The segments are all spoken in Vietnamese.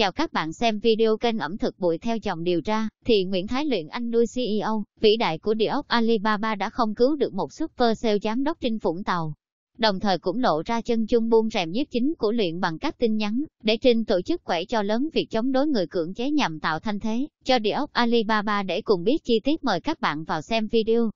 Chào các bạn xem video kênh ẩm thực bụi theo dòng điều tra, thì Nguyễn Thái Luyện Anh nuôi CEO, vĩ đại của địa ốc Alibaba đã không cứu được một super sale giám đốc trên Vũng Tàu. Đồng thời cũng lộ ra chân chung buông rèm giết chính của luyện bằng các tin nhắn, để Trinh tổ chức quẩy cho lớn việc chống đối người cưỡng chế nhằm tạo thanh thế, cho địa ốc Alibaba để cùng biết chi tiết mời các bạn vào xem video.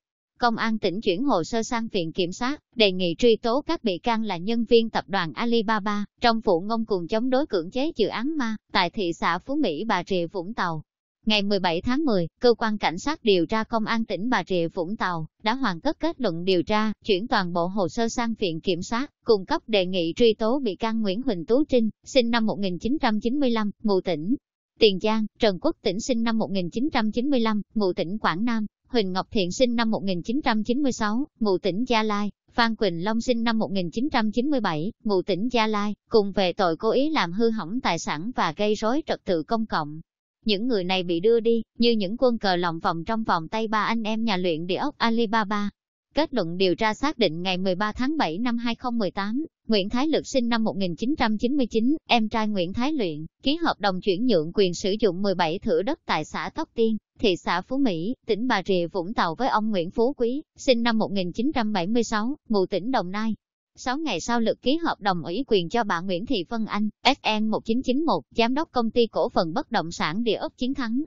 Công an tỉnh chuyển hồ sơ sang viện kiểm sát, đề nghị truy tố các bị can là nhân viên tập đoàn Alibaba, trong vụ ngông cùng chống đối cưỡng chế dự án ma, tại thị xã Phú Mỹ Bà Rịa Vũng Tàu. Ngày 17 tháng 10, Cơ quan Cảnh sát điều tra Công an tỉnh Bà Rịa Vũng Tàu đã hoàn tất kết luận điều tra, chuyển toàn bộ hồ sơ sang Viện Kiểm sát, cung cấp đề nghị truy tố bị can Nguyễn Huỳnh Tú Trinh, sinh năm 1995, ngụ tỉnh Tiền Giang, Trần Quốc Tỉnh, sinh năm 1995, ngụ tỉnh Quảng Nam, Huỳnh Ngọc Thiện sinh năm 1996, ngụ tỉnh Gia Lai, Phan Quỳnh Long sinh năm 1997, ngụ tỉnh Gia Lai, cùng về tội cố ý làm hư hỏng tài sản và gây rối trật tự công cộng. Những người này bị đưa đi, như những quân cờ lòng vòng trong vòng tay ba anh em nhà luyện địa ốc Alibaba, Kết luận điều tra xác định ngày 13 tháng 7 năm 2018, Nguyễn Thái Lực sinh năm 1999, em trai Nguyễn Thái Luyện, ký hợp đồng chuyển nhượng quyền sử dụng 17 thửa đất tại xã Tóc Tiên, thị xã Phú Mỹ, tỉnh Bà Rịa Vũng Tàu với ông Nguyễn Phú Quý, sinh năm 1976, ngụ tỉnh Đồng Nai. 6 ngày sau lực ký hợp đồng ủy quyền cho bà Nguyễn Thị Vân Anh, SN1991, giám đốc công ty cổ phần bất động sản địa ốc Chiến Thắng,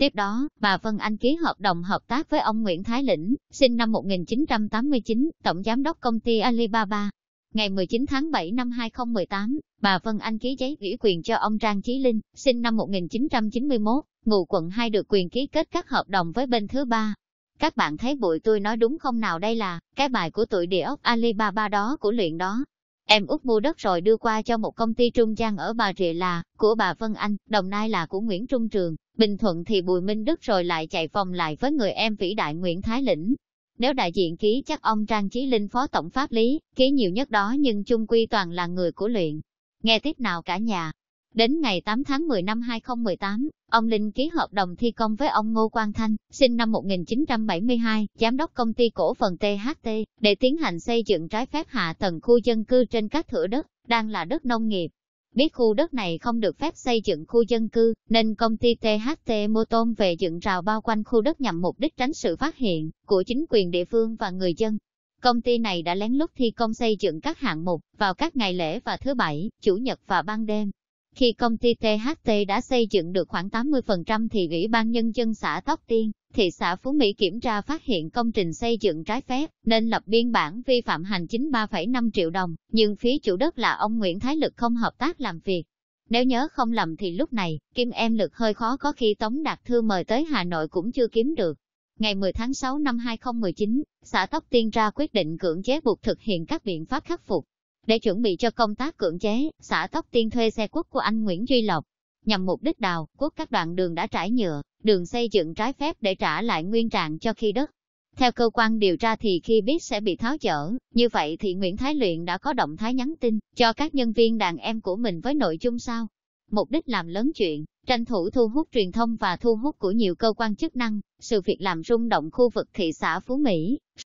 Tiếp đó, bà Vân Anh ký hợp đồng hợp tác với ông Nguyễn Thái Lĩnh, sinh năm 1989, tổng giám đốc công ty Alibaba. Ngày 19 tháng 7 năm 2018, bà Vân Anh ký giấy ủy quyền cho ông Trang Chí Linh, sinh năm 1991, ngụ quận 2 được quyền ký kết các hợp đồng với bên thứ ba. Các bạn thấy bụi tôi nói đúng không nào đây là, cái bài của tụi địa ốc Alibaba đó của luyện đó, Em út mua đất rồi đưa qua cho một công ty trung gian ở Bà Rịa là của bà Vân Anh, Đồng Nai là của Nguyễn Trung Trường, Bình Thuận thì Bùi Minh Đức rồi lại chạy vòng lại với người em vĩ đại Nguyễn Thái Lĩnh. Nếu đại diện ký chắc ông Trang Chí Linh phó tổng pháp lý, ký nhiều nhất đó nhưng chung quy toàn là người của luyện. Nghe tiếp nào cả nhà, Đến ngày 8 tháng 10 năm 2018, ông Linh ký hợp đồng thi công với ông Ngô Quang Thanh, sinh năm 1972, giám đốc công ty cổ phần THT, để tiến hành xây dựng trái phép hạ tầng khu dân cư trên các thửa đất, đang là đất nông nghiệp. Biết khu đất này không được phép xây dựng khu dân cư, nên công ty THT mua tôm về dựng rào bao quanh khu đất nhằm mục đích tránh sự phát hiện của chính quyền địa phương và người dân. Công ty này đã lén lút thi công xây dựng các hạng mục vào các ngày lễ và thứ bảy, chủ nhật và ban đêm, khi công ty THT đã xây dựng được khoảng 80% thì Ủy ban Nhân dân xã Tóc Tiên, thị xã Phú Mỹ kiểm tra phát hiện công trình xây dựng trái phép, nên lập biên bản vi phạm hành chính 3,5 triệu đồng, nhưng phía chủ đất là ông Nguyễn Thái Lực không hợp tác làm việc. Nếu nhớ không lầm thì lúc này, Kim Em Lực hơi khó có khi Tống Đạt Thư mời tới Hà Nội cũng chưa kiếm được. Ngày 10 tháng 6 năm 2019, xã Tóc Tiên ra quyết định cưỡng chế buộc thực hiện các biện pháp khắc phục, để chuẩn bị cho công tác cưỡng chế, xã Tóc Tiên thuê xe quốc của anh Nguyễn Duy Lộc, nhằm mục đích đào, quốc các đoạn đường đã trải nhựa, đường xây dựng trái phép để trả lại nguyên trạng cho khi đất. Theo cơ quan điều tra thì khi biết sẽ bị tháo chở, như vậy thì Nguyễn Thái Luyện đã có động thái nhắn tin cho các nhân viên đàn em của mình với nội dung sao? Mục đích làm lớn chuyện, tranh thủ thu hút truyền thông và thu hút của nhiều cơ quan chức năng, sự việc làm rung động khu vực thị xã Phú Mỹ.